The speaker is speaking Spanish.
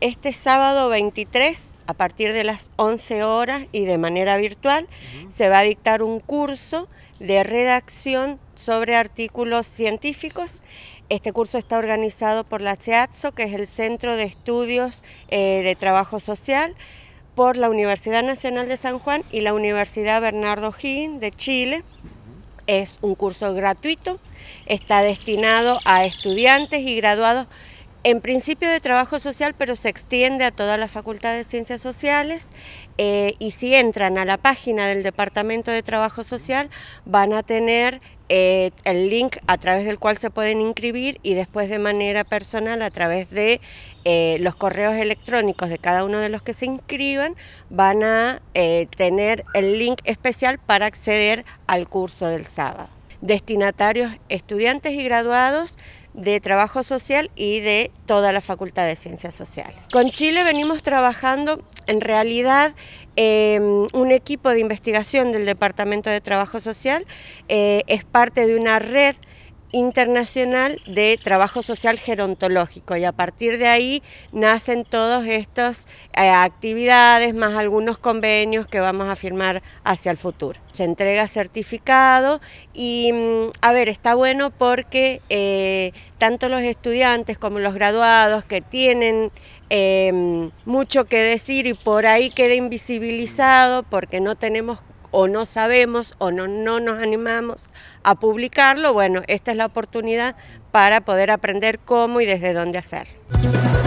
Este sábado 23, a partir de las 11 horas y de manera virtual, se va a dictar un curso de redacción sobre artículos científicos. Este curso está organizado por la CEATSO, que es el Centro de Estudios eh, de Trabajo Social, por la Universidad Nacional de San Juan y la Universidad Bernardo Gin, de Chile. Es un curso gratuito, está destinado a estudiantes y graduados en principio de trabajo social, pero se extiende a toda la Facultad de Ciencias Sociales eh, y si entran a la página del Departamento de Trabajo Social van a tener eh, el link a través del cual se pueden inscribir y después de manera personal a través de eh, los correos electrónicos de cada uno de los que se inscriban van a tener el link especial para acceder al curso del sábado. Destinatarios estudiantes y graduados de Trabajo Social y de toda la Facultad de Ciencias Sociales. Con Chile venimos trabajando en realidad em, un equipo de investigación del Departamento de Trabajo Social, eh, es parte de una red internacional de trabajo social gerontológico y a partir de ahí nacen todas estas eh, actividades más algunos convenios que vamos a firmar hacia el futuro. Se entrega certificado y mm, a ver, está bueno porque eh, tanto los estudiantes como los graduados que tienen eh, mucho que decir y por ahí queda invisibilizado porque no tenemos o no sabemos o no, no nos animamos a publicarlo, bueno, esta es la oportunidad para poder aprender cómo y desde dónde hacer.